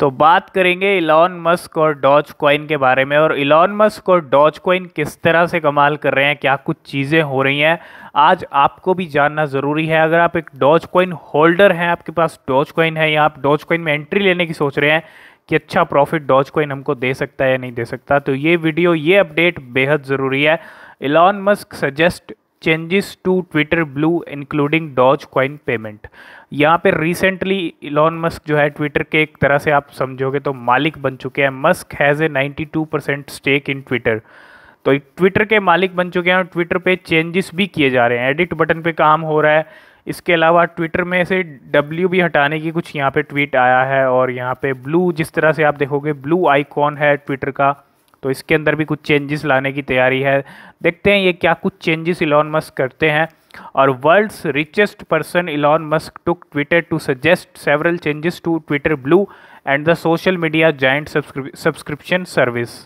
तो बात करेंगे इलॉन मस्क और डॉज कॉइन के बारे में और इलॉन मस्क और डॉज कॉइन किस तरह से कमाल कर रहे हैं क्या कुछ चीज़ें हो रही हैं आज आपको भी जानना ज़रूरी है अगर आप एक डॉज कॉइन होल्डर हैं आपके पास डॉज कॉइन है या आप डॉज कॉइन में एंट्री लेने की सोच रहे हैं कि अच्छा प्रॉफिट डॉज कॉइन हमको दे सकता है या नहीं दे सकता तो ये वीडियो ये अपडेट बेहद ज़रूरी है Elon Musk suggest changes to Twitter blue including Dogecoin payment यहाँ पे रिसेंटली इलॉन मस्क जो है ट्विटर के एक तरह से आप समझोगे तो मालिक बन चुके हैं Musk has a 92 percent stake in Twitter तो ट्विटर के मालिक बन चुके हैं और ट्विटर पे चेंजेस भी किए जा रहे हैं एडिट बटन पे काम हो रहा है इसके अलावा ट्विटर में से डब्ल्यू भी हटाने की कुछ यहाँ पे ट्वीट आया है और यहाँ पे ब्लू जिस तरह से आप देखोगे ब्लू आइकॉन है ट्विटर का तो इसके अंदर भी कुछ चेंजेस लाने की तैयारी है देखते हैं ये क्या कुछ चेंजेस इलॉन मस्क करते हैं और world's richest person Elon Musk took Twitter to suggest several changes to Twitter blue and the social media giant subscription service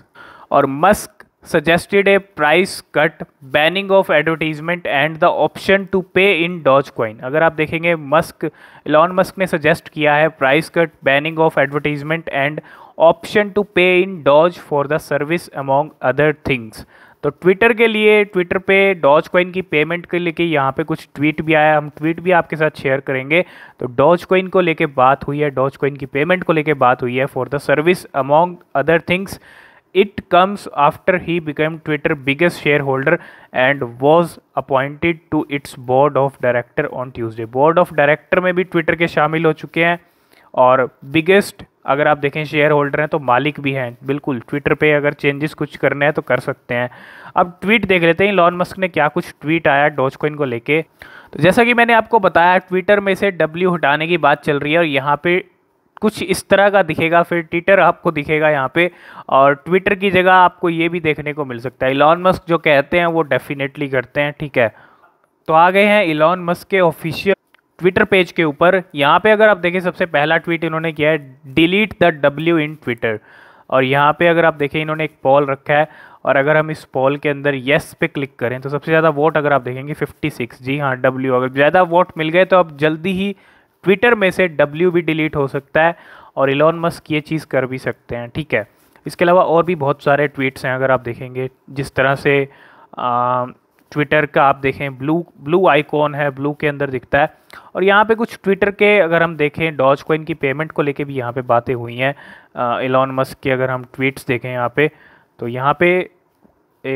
और Musk suggested a price cut banning of advertisement and the option to pay in Dogecoin अगर आप देखेंगे Musk Elon Musk ने suggest किया है price cut banning of advertisement and option to pay in Doge for the service among other things तो Twitter के लिए Twitter पे डॉज कॉइन की पेमेंट के लेके यहाँ पे कुछ ट्वीट भी आया हम ट्वीट भी आपके साथ शेयर करेंगे तो डॉज कॉइन को लेके बात हुई है डॉज कॉइन की पेमेंट को लेके बात हुई है for the service among other things it comes after he become Twitter biggest shareholder and was appointed to its board of director on Tuesday board of director में भी Twitter के शामिल हो चुके हैं और बिगेस्ट अगर आप देखें शेयर होल्डर हैं तो मालिक भी हैं बिल्कुल ट्विटर पे अगर चेंजेस कुछ करने हैं तो कर सकते हैं अब ट्वीट देख लेते हैं लॉन मस्क ने क्या कुछ ट्वीट आया डोज को इनको लेके तो जैसा कि मैंने आपको बताया ट्विटर में से डब्ल्यू हटाने की बात चल रही है और यहाँ पे कुछ इस तरह का दिखेगा फिर ट्विटर आपको दिखेगा यहाँ पे और ट्विटर की जगह आपको ये भी देखने को मिल सकता है इलॉन मस्क जो कहते हैं वो डेफिनेटली करते हैं ठीक है तो आ गए हैं इलॉन मस्क के ऑफिशियल ट्विटर पेज के ऊपर यहाँ पे अगर आप देखें सबसे पहला ट्वीट इन्होंने किया है delete the W in Twitter और यहाँ पे अगर आप देखें इन्होंने एक पॉल रखा है और अगर हम इस पॉल के अंदर येस पे क्लिक करें तो सबसे ज़्यादा वोट अगर आप देखेंगे 56 जी हाँ डब्ल्यू अगर ज़्यादा वोट मिल गए तो आप जल्दी ही ट्विटर में से डब्ल्यू भी डिलीट हो सकता है और इलॉन मस्क ये चीज़ कर भी सकते हैं ठीक है इसके अलावा और भी बहुत सारे ट्वीट्स हैं अगर आप देखेंगे जिस तरह से आ, ट्विटर का आप देखें ब्लू ब्लू आइकॉन है ब्लू के अंदर दिखता है और यहाँ पे कुछ ट्विटर के अगर हम देखें डॉज कोइन की पेमेंट को लेके भी यहाँ पे बातें हुई हैं इलॉन मस्क के अगर हम ट्वीट्स देखें यहाँ पे तो यहाँ पे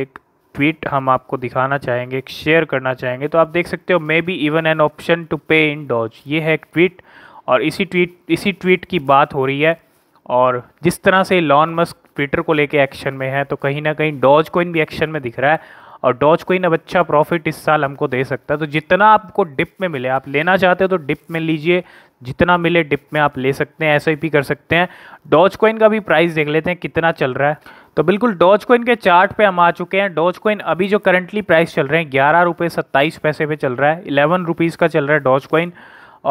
एक ट्वीट हम आपको दिखाना चाहेंगे शेयर करना चाहेंगे तो आप देख सकते हो maybe even an option to pay in Dodge ये है एक ट्वीट और इसी ट्वीट इसी ट्वीट की बात हो रही है और जिस तरह से लॉन मस्क ट्विटर को लेके एक्शन में है तो कहीं ना कहीं डॉज कोइन भी एक्शन में दिख रहा है और डॉज कोइन अब अच्छा प्रॉफिट इस साल हमको दे सकता है तो जितना आपको डिप में मिले आप लेना चाहते हो तो डिप में लीजिए जितना मिले डिप में आप ले सकते हैं ऐसा ही भी कर सकते हैं डॉज कोइन का भी प्राइस देख लेते हैं कितना चल रहा है तो बिल्कुल डॉज कोइन के चार्ट पे हम आ चुके हैं डॉज कोइन अभी जो करंटली प्राइस चल रहे हैं ग्यारह रुपये सत्ताईस पैसे पे चल रहा है इलेवन रुपीज़ का चल रहा है डॉज कोइन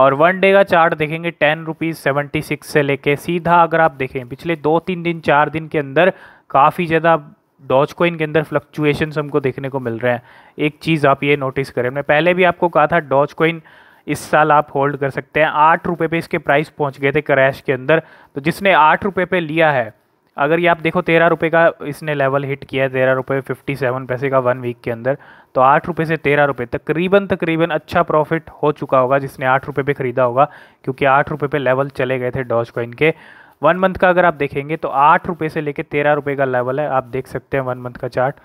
और वन डे का चार्ट देखेंगे टेन रुपीज़ सेवेंटी सिक्स से लेके सीधा अगर आप देखें पिछले दो तीन दिन चार दिन के अंदर काफ़ी ज़्यादा डॉज कोइन के अंदर फ्लक्चुएशन हमको देखने को मिल रहे हैं एक चीज़ आप ये नोटिस करें मैं पहले भी आपको कहा था डॉज कोइन इस साल आप होल्ड कर सकते हैं आठ रुपये पे इसके प्राइस पहुंच गए थे क्रैश के अंदर तो जिसने आठ रुपये पे लिया है अगर ये आप देखो तेरह रुपये का इसने लेवल हिट किया है तेरह रुपये फिफ्टी सेवन पैसे का वन वीक के अंदर तो आठ रुपये से तेरह रुपये तकरीबन तकरीबन अच्छा प्रॉफिट हो चुका होगा जिसने आठ रुपये पे ख़रीदा होगा क्योंकि आठ रुपये पे लेवल चले गए थे डॉज कॉइन के वन मंथ का अगर आप देखेंगे तो आठ रुपये से लेकर तेरह रुपये का लेवल है आप देख सकते हैं वन मंथ का चार्ट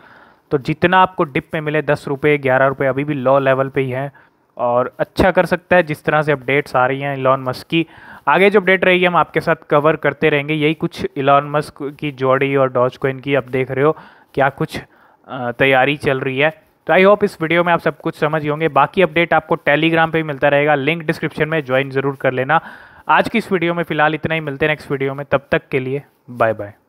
तो जितना आपको डिप में मिले दस रुपये ग्यारह रुपये अभी भी लो लेवल पे ही हैं और अच्छा कर सकता है जिस तरह से अपडेट्स आ रही हैं इलॉन मस्क की आगे जो अपडेट रहेगी हम आपके साथ कवर करते रहेंगे यही कुछ इलॉन मस्क की जोड़ी और डॉज कोइन की आप देख रहे हो क्या कुछ तैयारी चल रही है तो आई होप इस वीडियो में आप सब कुछ समझ होंगे बाकी अपडेट आपको टेलीग्राम पे भी मिलता रहेगा लिंक डिस्क्रिप्शन में ज्वाइन ज़रूर कर लेना आज की इस वीडियो में फिलहाल इतना ही मिलते हैं नेक्स्ट वीडियो में तब तक के लिए बाय बाय